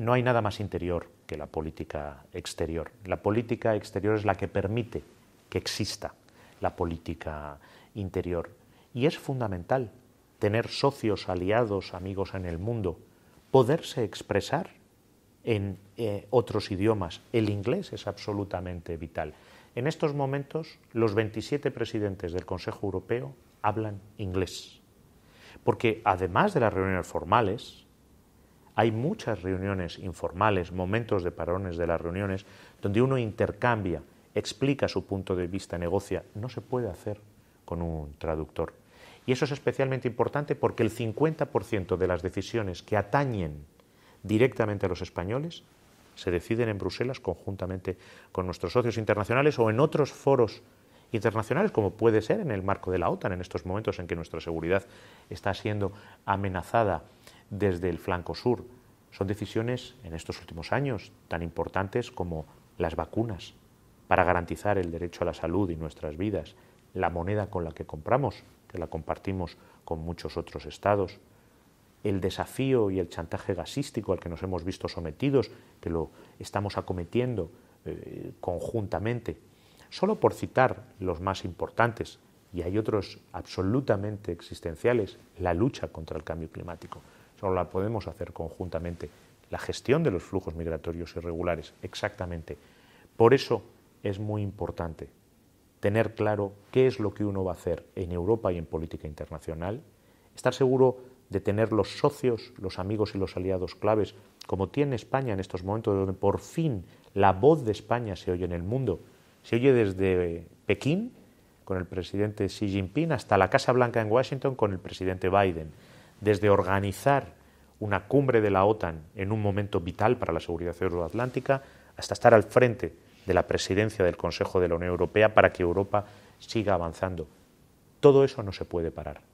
no hay nada más interior que la política exterior. La política exterior es la que permite que exista la política interior. Y es fundamental tener socios, aliados, amigos en el mundo, poderse expresar en eh, otros idiomas. El inglés es absolutamente vital. En estos momentos, los 27 presidentes del Consejo Europeo hablan inglés. Porque además de las reuniones formales, hay muchas reuniones informales, momentos de parones de las reuniones, donde uno intercambia, explica su punto de vista, negocia. No se puede hacer con un traductor. Y eso es especialmente importante porque el 50% de las decisiones que atañen directamente a los españoles se deciden en Bruselas conjuntamente con nuestros socios internacionales o en otros foros internacionales, como puede ser en el marco de la OTAN, en estos momentos en que nuestra seguridad está siendo amenazada desde el flanco sur. Son decisiones en estos últimos años tan importantes como las vacunas para garantizar el derecho a la salud y nuestras vidas, la moneda con la que compramos, que la compartimos con muchos otros estados, el desafío y el chantaje gasístico al que nos hemos visto sometidos, que lo estamos acometiendo eh, conjuntamente. Solo por citar los más importantes, y hay otros absolutamente existenciales, la lucha contra el cambio climático solo la podemos hacer conjuntamente, la gestión de los flujos migratorios irregulares, exactamente. Por eso es muy importante tener claro qué es lo que uno va a hacer en Europa y en política internacional, estar seguro de tener los socios, los amigos y los aliados claves, como tiene España en estos momentos, donde por fin la voz de España se oye en el mundo. Se oye desde Pekín, con el presidente Xi Jinping, hasta la Casa Blanca en Washington, con el presidente Biden desde organizar una cumbre de la OTAN en un momento vital para la seguridad euroatlántica hasta estar al frente de la presidencia del Consejo de la Unión Europea para que Europa siga avanzando. Todo eso no se puede parar.